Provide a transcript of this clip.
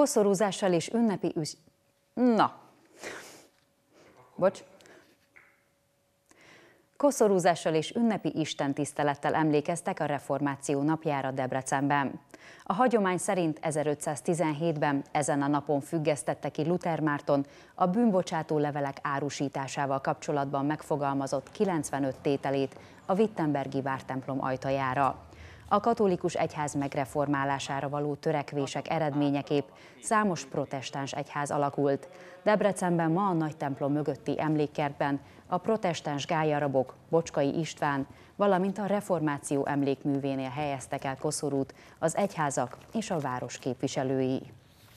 koszorúzással és ünnepi üs... Na. Bocs. Koszorúzással és ünnepi istentisztelettel emlékeztek a reformáció napjára Debrecenben. A hagyomány szerint 1517-ben ezen a napon függesztette ki Luther Márton a bűnbocsátó levelek árusításával kapcsolatban megfogalmazott 95 tételét a Wittenbergi vártemplom ajtajára. A katolikus egyház megreformálására való törekvések eredményeképp számos protestáns egyház alakult. Debrecenben ma a nagy templom mögötti emlékkertben a protestáns gályarabok Bocskai István, valamint a reformáció emlékművénél helyeztek el koszorút az egyházak és a város képviselői.